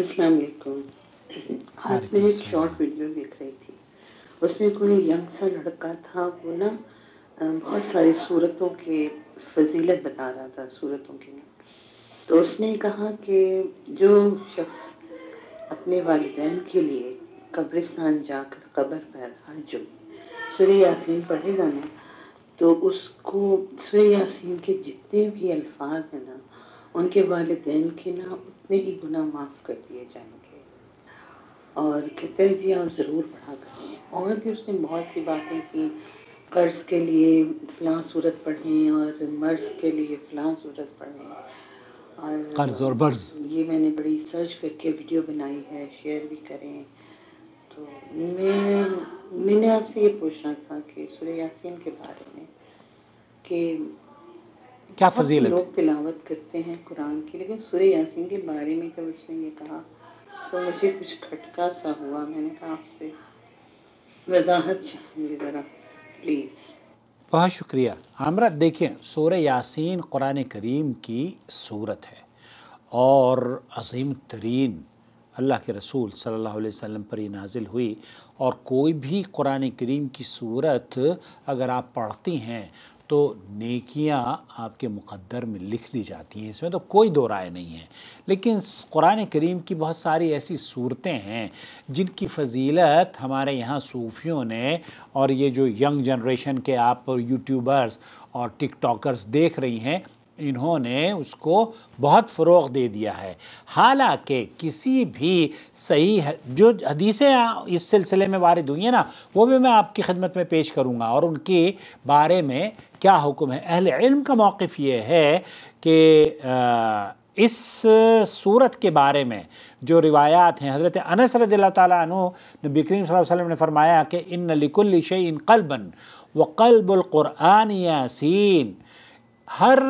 अस्सलाम वालेकुम आज मैं एक शॉर्ट वीडियो देख रही थी उसमें कोई यंग सा लड़का था वो ना बहुत सारी सूरतों के फजीलत बता रहा था सूरतों की तो उसने कहा कि जो शख्स अपने वालदेन के लिए कब्रिस्तान जाकर कब्र पर हर जुम सुर यासीन पढ़ेगा ना तो उसको सुर यासीन के जितने भी अल्फाज हैं ना उनके वालदेन के ना उतने ही गुना माफ़ कर दिए जाएंगे और कहते हैं जी आप ज़रूर पढ़ा करें और भी उसने बहुत सी बातें की कर्ज के लिए फला सूरत पढ़ें और मर्ज के लिए फ़लाँ सूरत पढ़ें और कर्ज और बर्ज ये मैंने बड़ी सर्च करके वीडियो बनाई है शेयर भी करें तो मैं मैंने आपसे ये पूछना था कि सुर यासिन के बारे में कि क्या फजीलत लोग तिलावत करते हैं कुरान की लेकिन सूर्य यासीन के बारे में जब उसने ये कहा तो मुझे कुछ खटका सा हुआ मैंने कहा आपसे वजाहत चाहिए ज़रा प्लीज़ बहुत शुक्रिया आमरा देखें सूर्य यासीन कुरान करीम की सूरत है और अजीम तरीन अल्लाह के रसूल सल्लल्लाहु अलैहि वसल्लम पर ही नाजिल हुई और कोई भी कुरान करीम की सूरत अगर आप पढ़ती हैं तो नेकियां आपके मुकद्दर में लिख दी जाती हैं इसमें तो कोई दो राय नहीं है लेकिन कुरान करीम की बहुत सारी ऐसी सूरतें हैं जिनकी फजीलत हमारे यहाँ सूफियों ने और ये जो यंग जनरेशन के आप यूट्यूबर्स और टिकटॉकर्स देख रही हैं इन्होंने उसको बहुत फ़रोग दे दिया है हालांकि किसी भी सही है, जो हदीसें इस सिलसिले में वारद हुई हैं ना वो भी मैं आपकी खिदमत में पेश करूँगा और उनके बारे में क्या हुक्म है अहल इल्म का मौक़ ये है कि इस सूरत के बारे में जो रिवायात हैं हज़रत अनस रज़ी तु नबी करीम वसल्लम ने फरमाया कि इन लिकुल इन कलबन व क़ुरान यासिन हर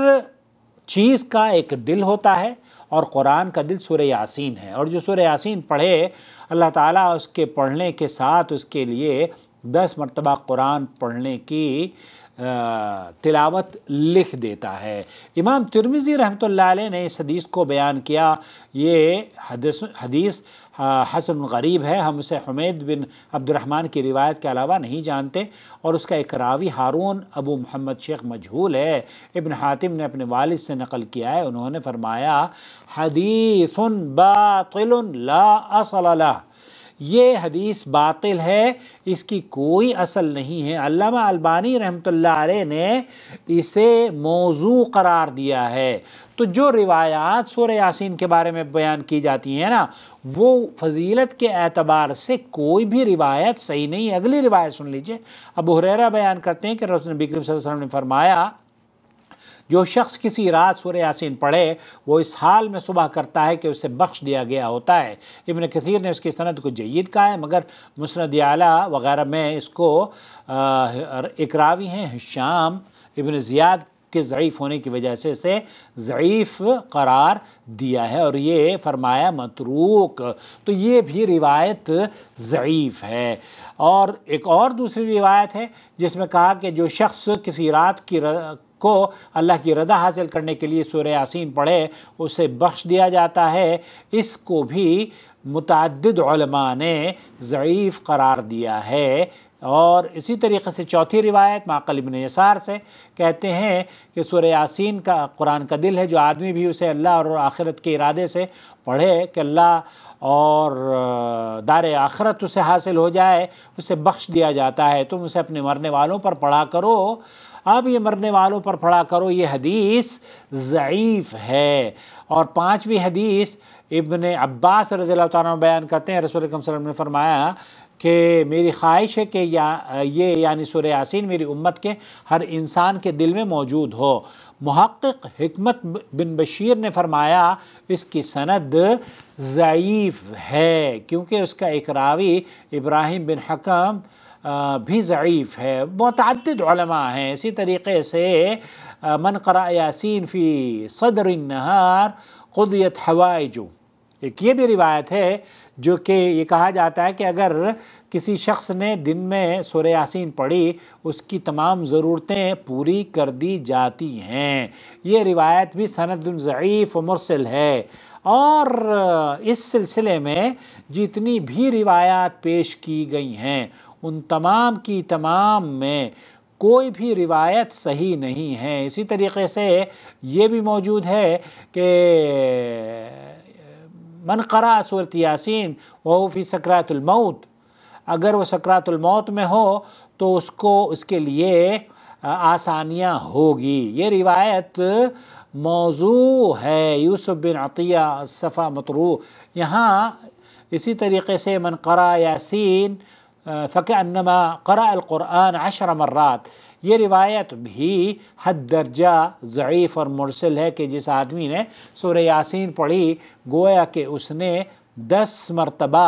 चीज़ का एक दिल होता है और कुरान का दिल सुर यासीन है और जो सुर यासीन पढ़े अल्लाह ताला उसके पढ़ने के साथ उसके लिए दस मरतबा कुरान पढ़ने की तिलावत लिख देता है इमाम तिरमिज़ी रहमत ने इस हदीस को बयान किया ये हदीस हदीस हसन गरीब है हम उसे हमेद बिन अब्दुलरहमान की रिवायत के अलावा नहीं जानते और उसका एक रावी हारून अबू मोहम्मद शेख मजहूल है इबन हातिम ने अपने वाल से नकल किया है उन्होंने फरमाया हदीस बा ला ये हदीस बातिल है इसकी कोई असल नहीं है अल्लामा अल्बानी रहमतुल्लाह अलैह ने इसे मौजू करार दिया है तो जो रिवायात सूर यासीन के बारे में बयान की जाती हैं ना वो फजीलत के एतबार से कोई भी रिवायत सही नहीं है अगली रिवायत सुन लीजिए अब हुररा बयान करते हैं कि अलैहि वसल्लम ने फरमाया जो शख्स किसी रात सुर यासिन पढ़े वो इस हाल में सुबह करता है कि उसे बख्श दिया गया होता है इबन कसीर ने उसकी सनत को जयद कहा है मगर मुसरद आला वगैरह में इसको इकरावी हैं शाम इबन ज़ियाद के ज़यीफ़ होने की वजह से इसे ज़यीफ़ करार दिया है और ये फरमाया मतरूक तो ये भी रिवायत ज़यीफ़ है और एक और दूसरी रिवायत है जिसमें कहा कि जो शख्स किसी रात की र... को अल्लाह की रदा हासिल करने के लिए सूर्य यासीन पढ़े उसे बख्श दिया जाता है इसको भी मुतद ने ज़ीफ़ करार दिया है और इसी तरीके से चौथी रिवायत माकल इबन यसार से कहते हैं कि सुर यासिन का कुरान का दिल है जो आदमी भी उसे अल्लाह और आखिरत के इरादे से पढ़े कि अल्लाह और दार आखरत उसे हासिल हो जाए उसे बख्श दिया जाता है तुम उसे अपने मरने वालों पर पढ़ा करो अब ये मरने वालों पर पढ़ा करो ये हदीस ज़ीफ़ है और पाँचवीं हदीस इबन अब्बास रज़ी तारा बयान करते हैं रसूल वसल्लम ने फरमाया कि मेरी ख्वाहिश है कि या ये यानी सुर यासिन मेरी उम्मत के हर इंसान के दिल में मौजूद हो महक़ हमत बिन बशीर ने फरमाया इसकी सनद ज़यीफ़ है क्योंकि उसका एक रावी इब्राहिम बिन हकम भी ज़यीफ़ है मतद हैं इसी तरीके से मन करा यासिन फ़ी सदर नहार खुदियत हवाई जो एक ये भी रिवायत है जो कि ये कहा जाता है कि अगर किसी शख्स ने दिन में सुर यासीन पढ़ी उसकी तमाम ज़रूरतें पूरी कर दी जाती हैं ये रिवायत भी सनदीफ़ मुरसल है और इस सिलसिले में जितनी भी रिवायात पेश की गई हैं उन तमाम की तमाम में कोई भी रिवायत सही नहीं है इसी तरीके से ये भी मौजूद है कि من قرأ سورة ياسين وهو في سكرات الموت اگر وہ سكرات الموت میں ہو تو اس کو اس کے لیے آسانیاں ہوگی یہ روایت موضوع ہے یوسف بن عطیہ الصفا مطروع یہاں اسی طریقے سے من قرأ ياسين فكأنما قرأ القرآن عشر مرات ये रिवायत भी हद दर्जा ज़यीफ़ और मुरसल है कि जिस आदमी ने सुर यासिन पढ़ी गोया कि उसने दस मरतबा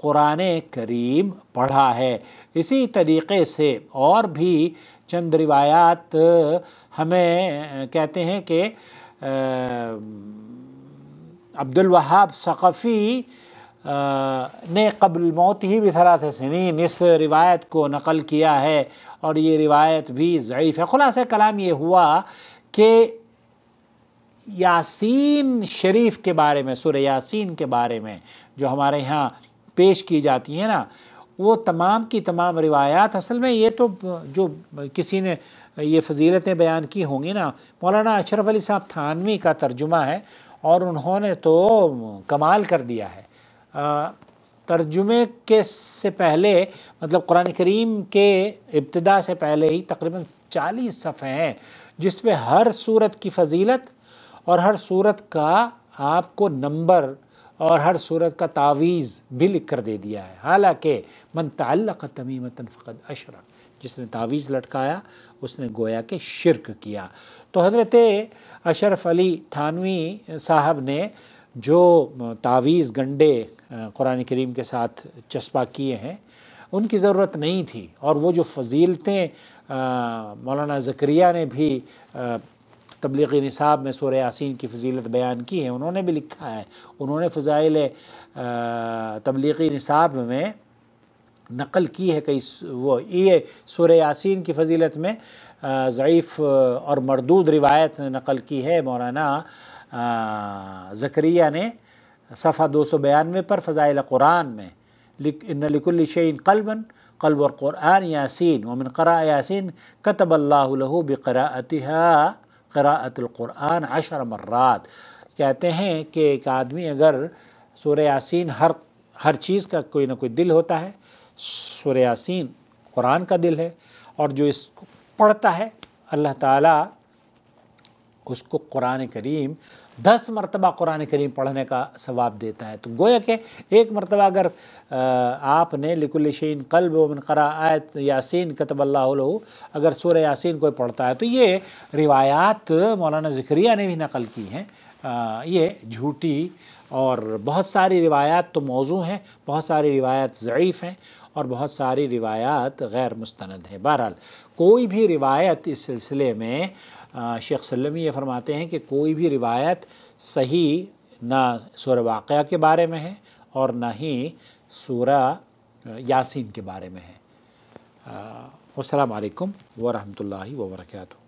क़ुरान करीम पढ़ा है इसी तरीके से और भी चंद रिवायात हमें कहते हैं कि अब्दुल वहाब सक़फ़ी ने कबल मौत ही भी थे सनीन इस रिवायत को नकल किया है और ये रिवायत भी ज़यीफ़ है ख़ुलास कलाम ये हुआ कि यासीन शरीफ के बारे में सुर यासीन के बारे में जो हमारे यहाँ पेश की जाती है ना वो तमाम की तमाम रिवायात असल में ये तो जो किसी ने ये फजीलतें बयान की होंगी ना मौलाना अशरफ अली साहब थानवी का तर्जुमा है और उन्होंने तो कमाल कर दिया है तर्जुमे के से पहले मतलब कुरान करीम के इब्तदा से पहले ही तकरीबन चालीस सफ़े हैं जिसमें हर सूरत की फजीलत और हर सूरत का आपको नंबर और हर सूरत का तावीज़ भी लिख कर दे दिया है हालांकि मन तल्लक तमीमतन फ़कत अशरक जिसने तावीज़ लटकाया उसने गोया के शिरक किया तो हजरत अशरफ अली थानवी साहब ने जो तावीज़ गंडे कुरान करीम के साथ चस्पा किए हैं उनकी ज़रूरत नहीं थी और वो जो फजीलतें मौलाना जक्रिया ने भी तबलीगी निसाब में सूर यासिन की फजीलत बयान की है उन्होंने भी लिखा है उन्होंने फ़जाइल तबलीगी निसाब में नकल की है कई वो ये शोर यासिन की फजीलत में ज़यीफ़ और मरदूद रिवायत ने नकल की है मौलाना जक्रिया ने सफ़ा दो सौ बयानवे पर फ़ज़ाइल कुरान में नकुलशन कलबन कल्ब और क़ुरान यासिन वमिन करा यासिन कतब अल्लाह अशर मर्रात कहते हैं कि एक आदमी अगर सूर यासिन हर हर चीज़ का कोई ना कोई दिल होता है सूर यासिन कुरान का दिल है और जो इसको पढ़ता है अल्लाह ताला उसको कुरान करीम दस मरतबा कुरान करीम पढ़ने का सवाब देता है तो गोया के एक मरतबा अगर आपने लिकुलशीन कल्ब वमन करा आयत यासिन कतबल्ला अगर सूर यासिन कोई पढ़ता है तो ये रिवायात मौलाना ज़िक्रिया ने भी नकल की हैं ये झूठी और बहुत सारी रिवायात तो मौजू हैं बहुत सारी रिवायात ज़यीफ़ हैं और बहुत सारी रिवायात गैर मुस्तंद हैं बहरहाल कोई भी रिवायत इस सिलसिले में शेख सल्लम ये फरमाते हैं कि कोई भी रिवायत सही ना सूर वाक़ के बारे में है और ना ही सूरह यासिन के बारे में है असलकम वरहमल वर्का